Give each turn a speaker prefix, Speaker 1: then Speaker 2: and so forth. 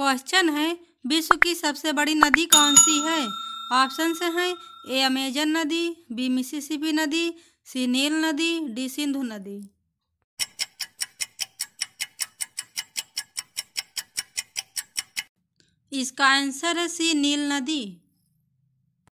Speaker 1: question है विश्व की सबसे बड़ी नदी कौन सी है ऑप्शन से हैं ए अमेजन नदी बी मिसिसिपी नदी सी नील नदी डी सिंधु नदी इसका आंसर है सी नील नदी